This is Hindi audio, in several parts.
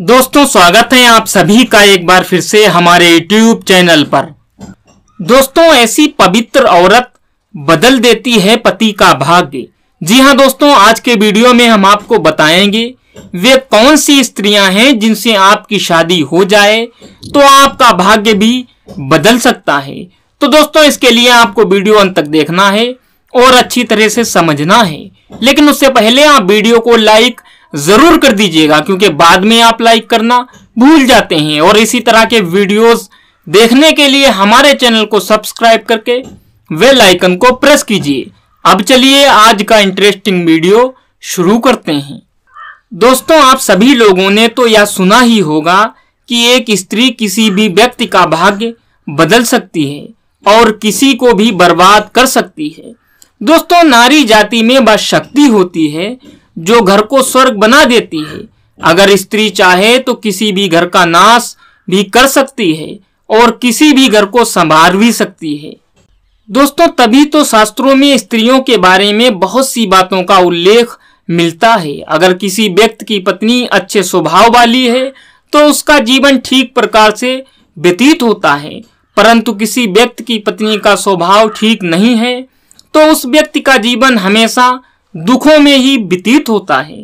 दोस्तों स्वागत है आप सभी का एक बार फिर से हमारे यूट्यूब चैनल पर दोस्तों ऐसी पवित्र औरत बदल देती है पति का भाग्य जी हाँ दोस्तों आज के वीडियो में हम आपको बताएंगे वे कौन सी स्त्रियां हैं जिनसे आपकी शादी हो जाए तो आपका भाग्य भी बदल सकता है तो दोस्तों इसके लिए आपको वीडियो अंत तक देखना है और अच्छी तरह से समझना है लेकिन उससे पहले आप वीडियो को लाइक ज़रूर कर दीजिएगा क्योंकि बाद में आप लाइक करना भूल जाते हैं और इसी तरह के वीडियोस देखने के लिए हमारे चैनल को सब्सक्राइब करके वे लाइकन को प्रेस कीजिए अब चलिए आज का इंटरेस्टिंग वीडियो शुरू करते हैं दोस्तों आप सभी लोगों ने तो यह सुना ही होगा कि एक स्त्री किसी भी व्यक्ति का भाग्य बदल सकती है और किसी को भी बर्बाद कर सकती है दोस्तों नारी जाति में बस शक्ति होती है जो घर को स्वर्ग बना देती है अगर स्त्री चाहे तो किसी भी घर का नाश भी कर सकती है और किसी भी घर को संभाल भी सकती है दोस्तों तभी तो शास्त्रों में स्त्रियों के बारे में बहुत सी बातों का उल्लेख मिलता है अगर किसी व्यक्ति की पत्नी अच्छे स्वभाव वाली है तो उसका जीवन ठीक प्रकार से व्यतीत होता है परंतु किसी व्यक्ति की पत्नी का स्वभाव ठीक नहीं है तो उस व्यक्ति का जीवन हमेशा दुखों में ही व्यतीत होता है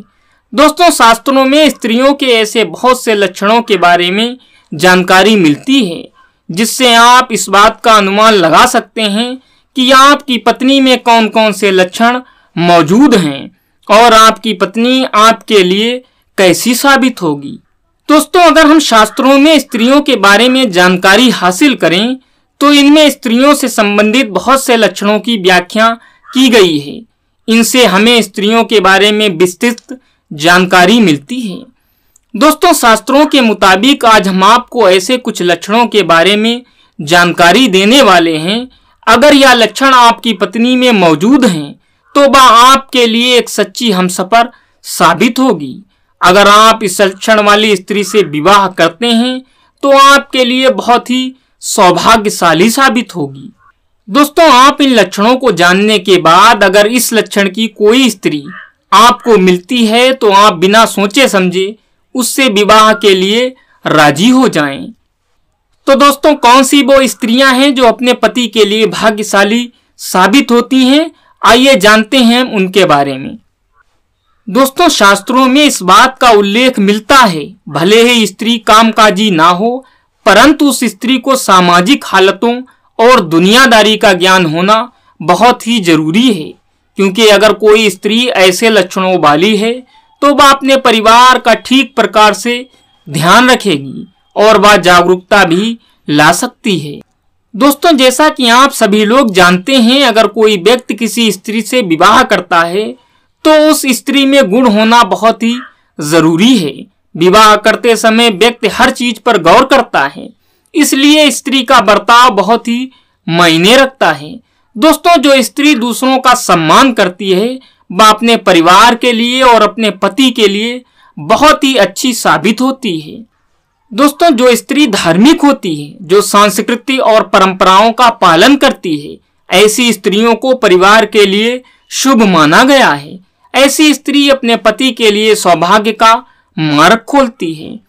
दोस्तों शास्त्रों में स्त्रियों के ऐसे बहुत से लक्षणों के बारे में जानकारी मिलती है जिससे आप इस बात का अनुमान लगा सकते हैं कि आपकी पत्नी में कौन कौन से लक्षण मौजूद हैं और आपकी पत्नी आपके लिए कैसी साबित होगी दोस्तों अगर हम शास्त्रों में स्त्रियों के बारे में जानकारी हासिल करें तो इनमें स्त्रियों से संबंधित बहुत से लक्षणों की व्याख्या की गई है इनसे हमें स्त्रियों के बारे में विस्तृत जानकारी मिलती है दोस्तों शास्त्रों के मुताबिक आज हम आपको ऐसे कुछ लक्षणों के बारे में जानकारी देने वाले हैं अगर यह लक्षण आपकी पत्नी में मौजूद हैं तो वह आपके लिए एक सच्ची हमसफर साबित होगी अगर आप इस लक्षण वाली स्त्री से विवाह करते हैं तो आपके लिए बहुत ही सौभाग्यशाली साबित होगी दोस्तों आप इन लक्षणों को जानने के बाद अगर इस लक्षण की कोई स्त्री आपको मिलती है तो आप बिना सोचे समझे उससे विवाह के लिए राजी हो जाएं। तो दोस्तों कौन सी वो स्त्रियां हैं जो अपने पति के लिए भाग्यशाली साबित होती हैं आइए जानते हैं उनके बारे में दोस्तों शास्त्रों में इस बात का उल्लेख मिलता है भले ही स्त्री कामकाजी ना हो परंतु उस स्त्री को सामाजिक हालतों और दुनियादारी का ज्ञान होना बहुत ही जरूरी है क्योंकि अगर कोई स्त्री ऐसे लक्षणों वाली है तो वह अपने परिवार का ठीक प्रकार से ध्यान रखेगी और वह जागरूकता भी ला सकती है दोस्तों जैसा कि आप सभी लोग जानते हैं अगर कोई व्यक्ति किसी स्त्री से विवाह करता है तो उस स्त्री में गुण होना बहुत ही जरूरी है विवाह करते समय व्यक्ति हर चीज पर गौर करता है इसलिए स्त्री का बर्ताव बहुत ही मायने रखता है दोस्तों जो स्त्री दूसरों का सम्मान करती है वह अपने परिवार के लिए और अपने पति के लिए बहुत ही अच्छी साबित होती है दोस्तों जो स्त्री धार्मिक होती है जो संस्कृति और परंपराओं का पालन करती है ऐसी स्त्रियों को परिवार के लिए शुभ माना गया है ऐसी स्त्री अपने पति के लिए सौभाग्य का मार्ग खोलती है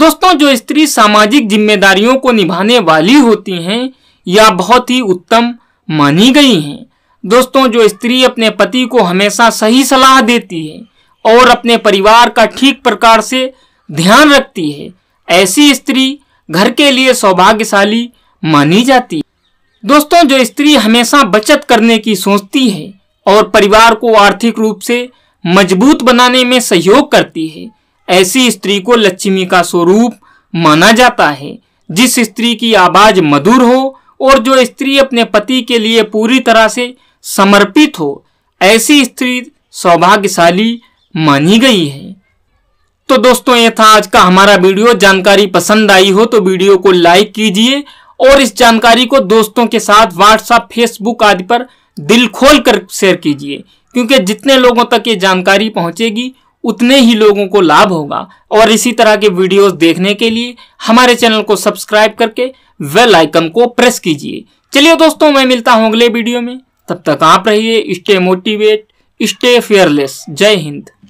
दोस्तों जो स्त्री सामाजिक जिम्मेदारियों को निभाने वाली होती हैं या बहुत ही उत्तम मानी गई हैं दोस्तों जो स्त्री अपने पति को हमेशा सही सलाह देती है और अपने परिवार का ठीक प्रकार से ध्यान रखती है ऐसी स्त्री घर के लिए सौभाग्यशाली मानी जाती है दोस्तों जो स्त्री हमेशा बचत करने की सोचती है और परिवार को आर्थिक रूप से मजबूत बनाने में सहयोग करती है ऐसी स्त्री को लक्ष्मी का स्वरूप माना जाता है जिस स्त्री की आवाज मधुर हो और जो स्त्री अपने पति के लिए पूरी तरह से समर्पित हो ऐसी स्त्री सौभाग्यशाली मानी गई है तो दोस्तों ये था आज का हमारा वीडियो जानकारी पसंद आई हो तो वीडियो को लाइक कीजिए और इस जानकारी को दोस्तों के साथ व्हाट्सएप फेसबुक आदि पर दिल खोल कर शेयर कीजिए क्योंकि जितने लोगों तक ये जानकारी पहुंचेगी उतने ही लोगों को लाभ होगा और इसी तरह के वीडियोस देखने के लिए हमारे चैनल को सब्सक्राइब करके वेल आइकन को प्रेस कीजिए चलिए दोस्तों मैं मिलता हूं अगले वीडियो में तब तक आप रहिए स्टे मोटिवेट स्टे फेयरलेस जय हिंद